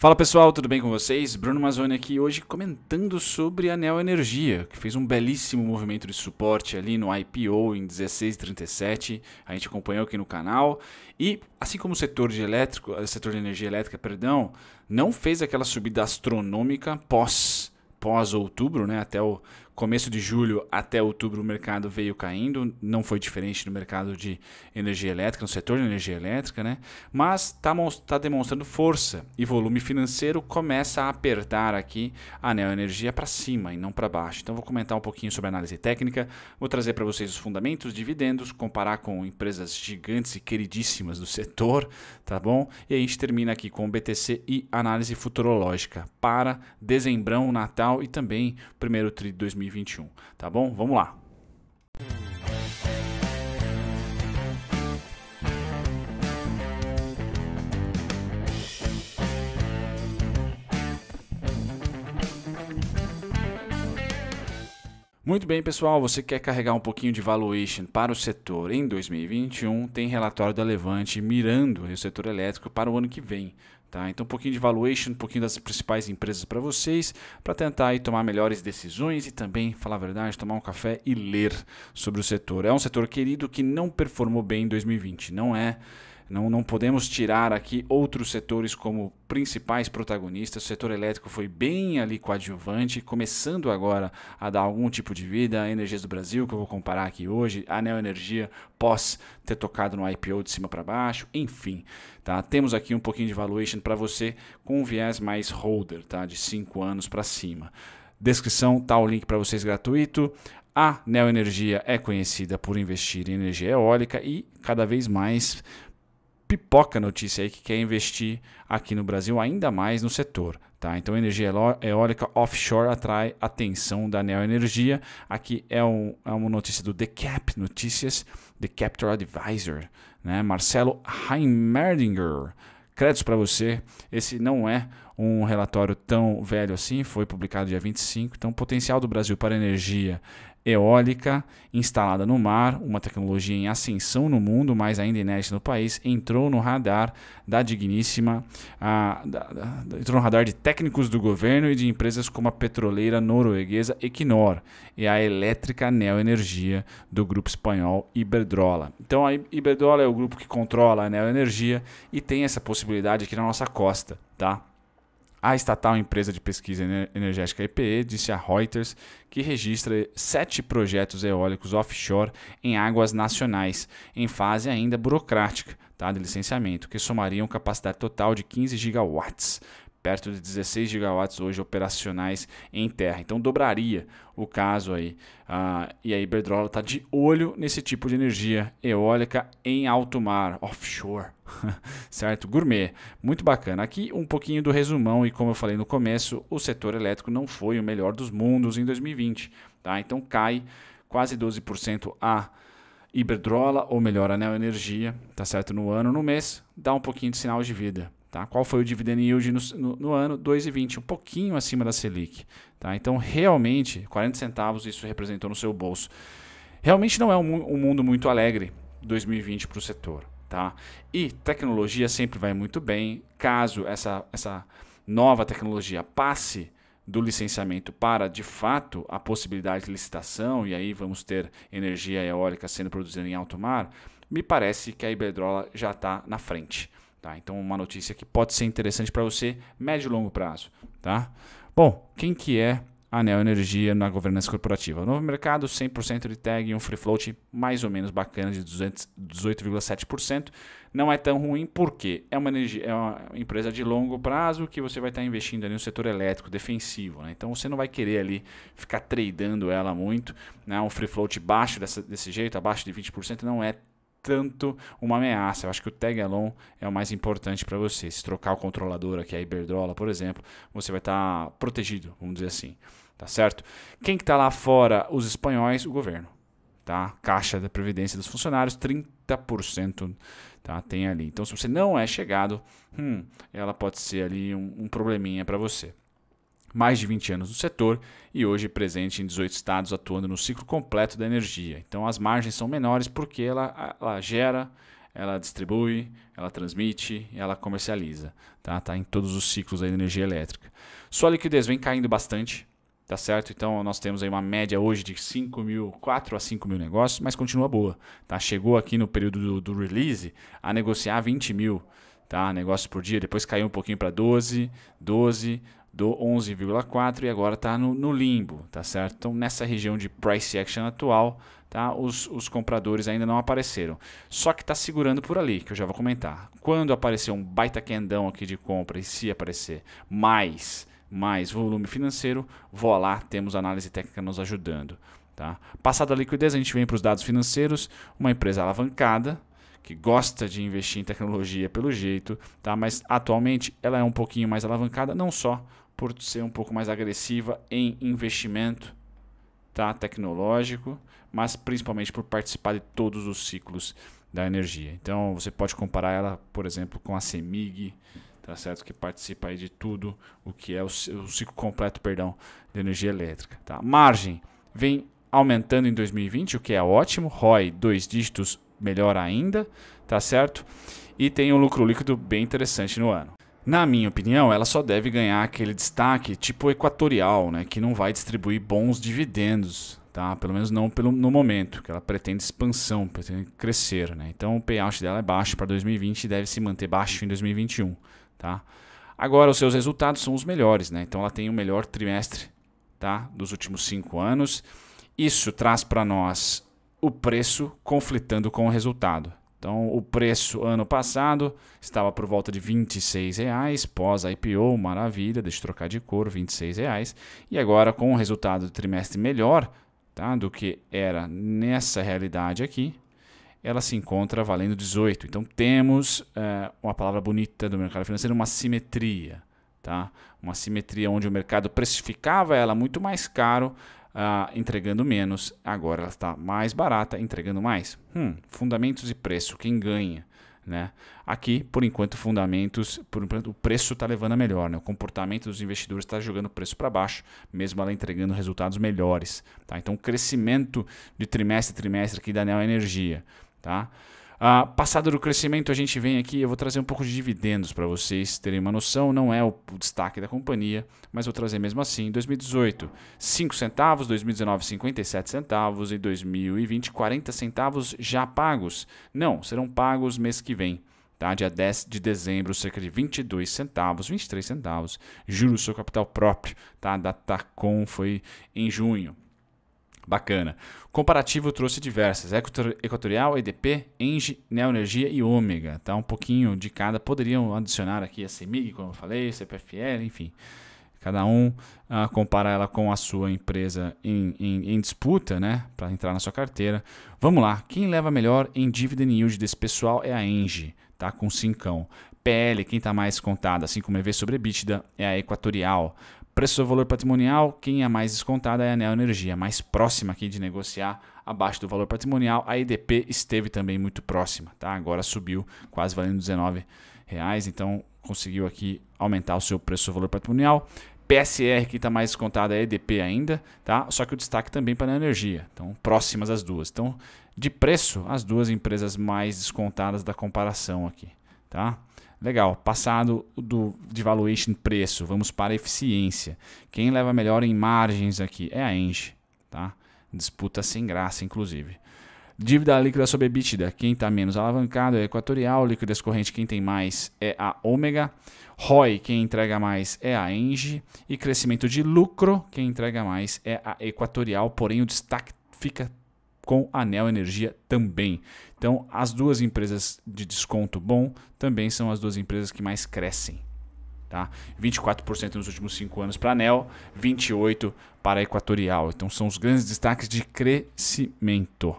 Fala pessoal, tudo bem com vocês? Bruno Mazzoni aqui hoje comentando sobre a Neo Energia, que fez um belíssimo movimento de suporte ali no IPO em 16,37. A gente acompanhou aqui no canal. E assim como o setor de elétrico, eh, setor de energia elétrica, perdão, não fez aquela subida astronômica pós pós outubro, né, até o começo de julho até outubro o mercado veio caindo, não foi diferente no mercado de energia elétrica, no setor de energia elétrica, né? Mas está tá demonstrando força e volume financeiro começa a apertar aqui a neoenergia para cima e não para baixo. Então vou comentar um pouquinho sobre análise técnica, vou trazer para vocês os fundamentos, dividendos, comparar com empresas gigantes e queridíssimas do setor, tá bom? E a gente termina aqui com o BTC e análise futurológica para dezembro, Natal e também primeiro tri de 2020 2021, tá bom? Vamos lá. Muito bem, pessoal, você quer carregar um pouquinho de valuation para o setor em 2021? Tem relatório da Levante mirando o setor elétrico para o ano que vem. Tá? Então, um pouquinho de valuation, um pouquinho das principais empresas para vocês, para tentar aí, tomar melhores decisões e também, falar a verdade, tomar um café e ler sobre o setor. É um setor querido que não performou bem em 2020, não é? Não, não podemos tirar aqui outros setores como principais protagonistas. O setor elétrico foi bem ali coadjuvante, começando agora a dar algum tipo de vida. A Energias do Brasil, que eu vou comparar aqui hoje, a Neoenergia, pós ter tocado no IPO de cima para baixo, enfim. Tá? Temos aqui um pouquinho de valuation para você com um viés mais holder, tá? de 5 anos para cima. Descrição tá o link para vocês gratuito. A Neoenergia é conhecida por investir em energia eólica e cada vez mais pipoca notícia aí que quer investir aqui no Brasil ainda mais no setor. Tá? Então, energia eólica offshore atrai atenção da Neo Energia. Aqui é, um, é uma notícia do Decap Notícias, The Capital Advisor, né? Marcelo Heimerdinger. Créditos para você. Esse não é um relatório tão velho assim, foi publicado dia 25. Então, o potencial do Brasil para energia eólica instalada no mar, uma tecnologia em ascensão no mundo, mas ainda inédita no país, entrou no radar da digníssima, da, da, entrou no radar de técnicos do governo e de empresas como a petroleira norueguesa Equinor e a elétrica Neoenergia do grupo espanhol Iberdrola. Então a Iberdrola é o grupo que controla a Neoenergia e tem essa possibilidade aqui na nossa costa, tá? A estatal empresa de pesquisa energética EPE disse a Reuters que registra sete projetos eólicos offshore em águas nacionais, em fase ainda burocrática tá, de licenciamento, que somariam capacidade total de 15 gigawatts, perto de 16 gigawatts hoje operacionais em terra. Então dobraria o caso aí. Ah, e a Iberdrola está de olho nesse tipo de energia eólica em alto mar, offshore, certo? Gourmet, muito bacana. Aqui um pouquinho do resumão e como eu falei no começo, o setor elétrico não foi o melhor dos mundos em 2020, tá? Então cai quase 12% a Iberdrola, ou melhor, a Neoenergia, tá certo? No ano, no mês, dá um pouquinho de sinal de vida. Tá? Qual foi o dividend yield no, no, no ano? 2,20, um pouquinho acima da Selic. Tá? Então, realmente, 40 centavos isso representou no seu bolso. Realmente não é um, um mundo muito alegre 2020 para o setor. Tá? E tecnologia sempre vai muito bem. Caso essa, essa nova tecnologia passe do licenciamento para, de fato, a possibilidade de licitação, e aí vamos ter energia eólica sendo produzida em alto mar, me parece que a Iberdrola já está na frente. Tá? Então, uma notícia que pode ser interessante para você, médio e longo prazo. Tá? Bom, quem que é a Neo Energia na governança corporativa? novo mercado, 100% de tag e um free float mais ou menos bacana de 18,7%. Não é tão ruim porque é uma, energia, é uma empresa de longo prazo que você vai estar investindo ali no setor elétrico, defensivo. Né? Então, você não vai querer ali ficar tradando ela muito. Né? Um free float baixo dessa, desse jeito, abaixo de 20%, não é tanto uma ameaça. Eu acho que o tag along é o mais importante para você. Se trocar o controlador aqui, a Iberdrola, por exemplo, você vai estar tá protegido, vamos dizer assim, tá certo? Quem que está lá fora? Os espanhóis, o governo, tá? Caixa da Previdência dos Funcionários, 30%, tá? Tem ali. Então, se você não é chegado, hum, ela pode ser ali um, um probleminha para você mais de 20 anos no setor e hoje presente em 18 estados atuando no ciclo completo da energia. Então as margens são menores porque ela, ela gera, ela distribui, ela transmite, ela comercializa, tá? Tá em todos os ciclos da energia elétrica. Sua liquidez vem caindo bastante, tá certo? Então nós temos aí uma média hoje de 5 mil, 4 a 5 mil negócios, mas continua boa, tá? Chegou aqui no período do, do release a negociar 20 mil, tá? Negócios por dia, depois caiu um pouquinho para 12, 12, do 11,4 e agora está no, no, limbo, tá certo? Então nessa região de price action atual, tá? Os, os compradores ainda não apareceram, só que está segurando por ali, que eu já vou comentar. Quando aparecer um baita quendão aqui de compra e se aparecer mais mais volume financeiro, vou lá, temos análise técnica nos ajudando. Tá? Passada a liquidez, a gente vem para os dados financeiros, uma empresa alavancada, que gosta de investir em tecnologia pelo jeito, tá? mas atualmente ela é um pouquinho mais alavancada, não só por ser um pouco mais agressiva em investimento tá, tecnológico, mas principalmente por participar de todos os ciclos da energia. Então você pode comparar ela, por exemplo, com a CEMIG, tá certo? Que participa aí de tudo o que é o, o ciclo completo, perdão, de energia elétrica, tá? Margem vem aumentando em 2020, o que é ótimo. ROI dois dígitos, melhor ainda, tá certo? E tem um lucro líquido bem interessante no ano. Na minha opinião, ela só deve ganhar aquele destaque tipo equatorial, né, que não vai distribuir bons dividendos, tá? Pelo menos não pelo, no momento, que ela pretende expansão, pretende crescer, né? Então o payout dela é baixo para 2020 e deve se manter baixo em 2021, tá? Agora os seus resultados são os melhores, né? Então ela tem o melhor trimestre, tá? Dos últimos cinco anos. Isso traz para nós o preço conflitando com o resultado. Então, o preço ano passado estava por volta de R$ 26,00, pós IPO, maravilha, deixa eu trocar de cor, R$ 26,00. E agora, com o resultado do trimestre melhor tá, do que era nessa realidade aqui, ela se encontra valendo 18. Então, temos é, uma palavra bonita do mercado financeiro, uma simetria. Tá? Uma simetria onde o mercado precificava ela muito mais caro ah, entregando menos, agora ela está mais barata, entregando mais. Hum, fundamentos e preço, quem ganha? Né? Aqui, por enquanto, fundamentos, por enquanto, o preço está levando a melhor. Né? O comportamento dos investidores está jogando o preço para baixo, mesmo ela entregando resultados melhores. Tá? Então, o crescimento de trimestre a trimestre aqui da Neo Energia. Tá? Ah, passado do crescimento, a gente vem aqui, eu vou trazer um pouco de dividendos para vocês terem uma noção, não é o destaque da companhia, mas vou trazer mesmo assim. 2018, 5 centavos, 2019, 57 centavos e 2020, 40 centavos já pagos. Não, serão pagos mês que vem. Tá? Dia 10 de dezembro, cerca de 22 centavos, 23 centavos, juros seu capital próprio, tá? Da tacon foi em junho. Bacana. Comparativo trouxe diversas: Equatorial, EDP, Engie, Neoenergia e Ômega. Tá? Um pouquinho de cada. Poderiam adicionar aqui a CEMIG, como eu falei, CPFL, enfim. Cada um comparar ah, compara ela com a sua empresa em, em, em disputa, né? Para entrar na sua carteira. Vamos lá. Quem leva melhor em dividend yield desse pessoal é a Engie, tá? Com cincão. PL, quem está mais contada, assim como EV sobre EBITDA, é a Equatorial. Preço do valor patrimonial, quem é mais descontada é a Neo Energia, mais próxima aqui de negociar abaixo do valor patrimonial. A EDP esteve também muito próxima, tá? Agora subiu quase valendo 19 reais, então conseguiu aqui aumentar o seu preço do valor patrimonial. PSR que está mais descontada é EDP ainda, tá? Só que o destaque também para a energia. Então, próximas as duas. Então, de preço, as duas empresas mais descontadas da comparação aqui, tá? Legal, passado do, de valuation preço, vamos para eficiência. Quem leva melhor em margens aqui é a Engie, tá? Disputa sem graça, inclusive. Dívida líquida sobre EBITDA, quem está menos alavancado é a Equatorial, líquidas correntes, quem tem mais é a Ômega, ROI, quem entrega mais é a Engie, e crescimento de lucro, quem entrega mais é a Equatorial, porém o destaque fica com Anel Energia também. Então, as duas empresas de desconto bom também são as duas empresas que mais crescem. Tá? 24% nos últimos 5 anos para Anel, 28% para Equatorial. Então, são os grandes destaques de crescimento.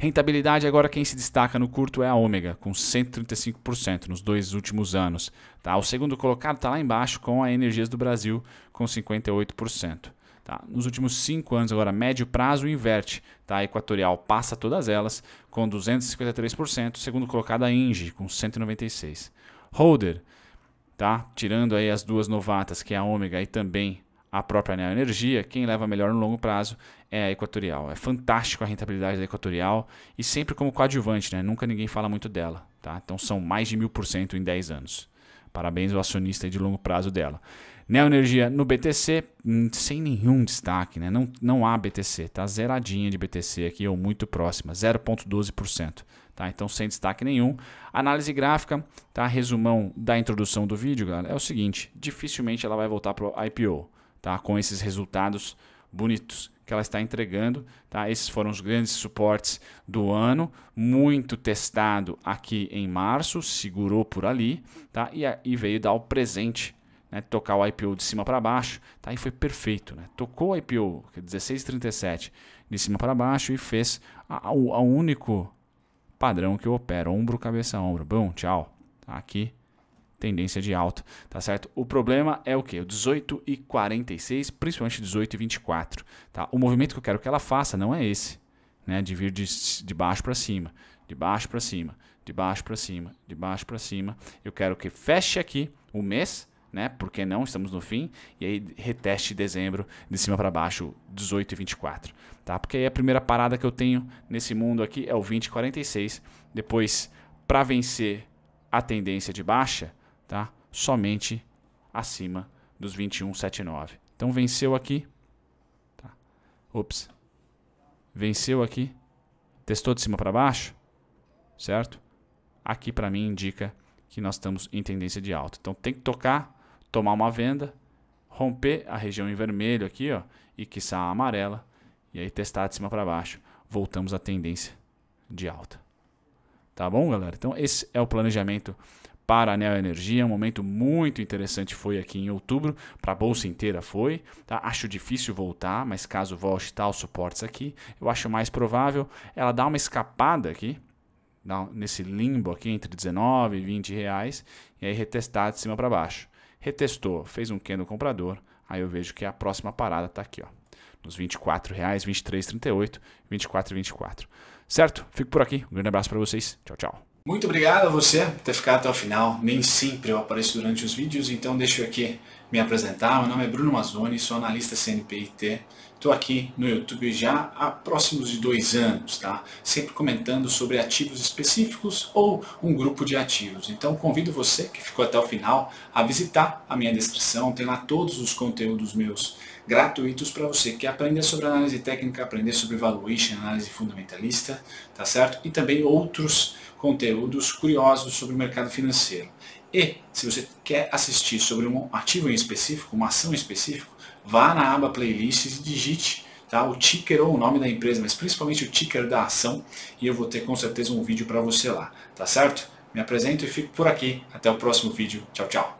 Rentabilidade agora quem se destaca no curto é a Ômega, com 135% nos dois últimos anos. Tá? O segundo colocado está lá embaixo com a Energias do Brasil, com 58%. Tá? Nos últimos cinco anos, agora, médio prazo inverte. Tá? A Equatorial passa todas elas com 253%, segundo colocado a Inge, com 196%. Holder, tá? tirando aí as duas novatas, que é a Ômega e também a própria Neo Energia, quem leva melhor no longo prazo é a Equatorial. É fantástico a rentabilidade da Equatorial e sempre como coadjuvante, né? nunca ninguém fala muito dela. Tá? Então são mais de 1000% em 10 anos. Parabéns ao acionista de longo prazo dela energia no BTC, hum, sem nenhum destaque, né? não, não há BTC, tá zeradinha de BTC aqui, ou muito próxima, 0,12%. Tá? Então, sem destaque nenhum. Análise gráfica, tá? resumão da introdução do vídeo, galera, é o seguinte: dificilmente ela vai voltar para o IPO tá? com esses resultados bonitos que ela está entregando. Tá? Esses foram os grandes suportes do ano, muito testado aqui em março, segurou por ali tá? e, e veio dar o presente né, tocar o IPO de cima para baixo, tá? e foi perfeito. Né? Tocou o IPO 16,37 de cima para baixo e fez o único padrão que eu opero, ombro, cabeça, ombro. Bom, tchau. Tá aqui tendência de alta, tá certo? O problema é o que? O principalmente 18:24, tá? O movimento que eu quero que ela faça não é esse, né? De vir de, de baixo para cima, de baixo para cima, de baixo para cima, de baixo para cima. Eu quero que feche aqui o mês, né? Porque não estamos no fim e aí reteste dezembro de cima para baixo 18 e 24, tá? Porque aí a primeira parada que eu tenho nesse mundo aqui é o 20 e 46, depois para vencer a tendência de baixa, tá? Somente acima dos 21,79. Então venceu aqui, tá? Ops. Venceu aqui, testou de cima para baixo, certo? Aqui para mim indica que nós estamos em tendência de alta. Então tem que tocar tomar uma venda, romper a região em vermelho aqui, ó, e que a amarela, e aí testar de cima para baixo. Voltamos à tendência de alta. Tá bom, galera? Então esse é o planejamento para a Neo Energia. Um momento muito interessante foi aqui em outubro, para a bolsa inteira foi. Tá? Acho difícil voltar, mas caso volte, tal tá, suportes aqui. Eu acho mais provável ela dar uma escapada aqui, nesse limbo aqui entre 19 e 20 reais, e aí retestar de cima para baixo retestou, fez um Q no comprador, aí eu vejo que a próxima parada está aqui, ó, nos R$ R$23,38, R$24,24. Certo? Fico por aqui. Um grande abraço para vocês. Tchau, tchau. Muito obrigado a você por ter ficado até o final. Nem sempre eu apareço durante os vídeos, então deixa eu aqui me apresentar. Meu nome é Bruno Mazzoni, sou analista CNPIT Estou aqui no YouTube já há próximos de dois anos, tá? Sempre comentando sobre ativos específicos ou um grupo de ativos. Então convido você que ficou até o final a visitar a minha descrição. Tem lá todos os conteúdos meus gratuitos para você que aprender sobre análise técnica, aprender sobre valuation, análise fundamentalista, tá certo? E também outros conteúdos curiosos sobre o mercado financeiro. E se você quer assistir sobre um ativo em específico, uma ação em específico, vá na aba playlists e digite tá, o ticker ou o nome da empresa, mas principalmente o ticker da ação e eu vou ter com certeza um vídeo para você lá, tá certo? Me apresento e fico por aqui. Até o próximo vídeo. Tchau, tchau.